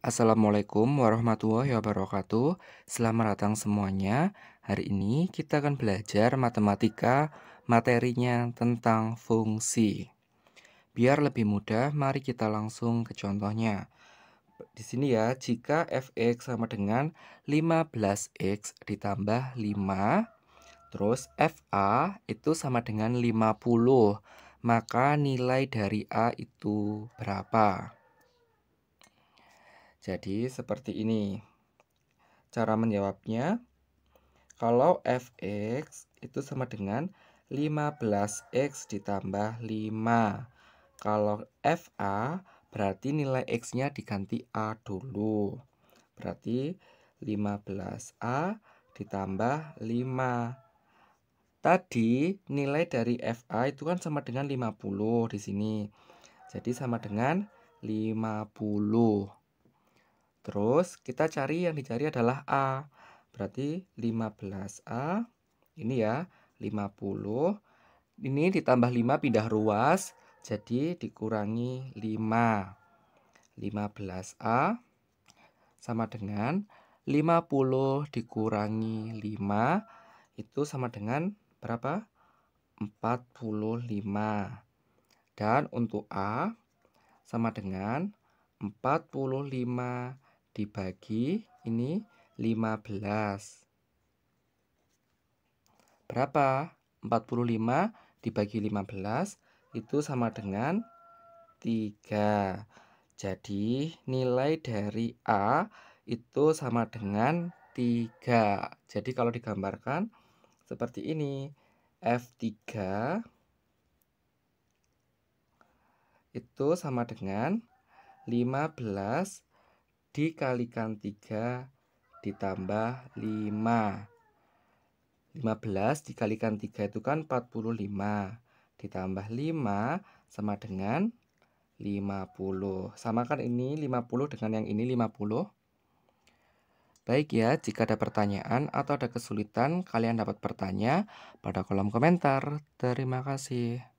Assalamualaikum warahmatullahi wabarakatuh Selamat datang semuanya Hari ini kita akan belajar matematika Materinya tentang fungsi Biar lebih mudah mari kita langsung ke contohnya Di sini ya jika fx sama dengan 15x ditambah 5 Terus fa itu sama dengan 50 Maka nilai dari a itu berapa? Jadi seperti ini. Cara menjawabnya, kalau fx itu sama dengan 15x ditambah 5. Kalau fa berarti nilai x-nya diganti a dulu. Berarti 15a ditambah 5. Tadi nilai dari FA itu kan sama dengan 50 di sini. Jadi sama dengan 50. Terus kita cari yang dicari adalah A. Berarti 15A ini ya 50. Ini ditambah 5 pindah ruas jadi dikurangi 5. 15A sama dengan 50 dikurangi 5 itu sama dengan berapa? 45. Dan untuk A sama dengan 45 dibagi ini 15. Berapa? 45 dibagi 15 itu sama dengan 3. Jadi nilai dari A itu sama dengan 3. Jadi kalau digambarkan seperti ini. F3 itu sama dengan 15 dikalikan 3 ditambah 5. 15 dikalikan 3 itu kan 45. Ditambah 5 sama dengan 50. sama kan ini 50 dengan yang ini 50. Baik ya, jika ada pertanyaan atau ada kesulitan, kalian dapat bertanya pada kolom komentar. Terima kasih.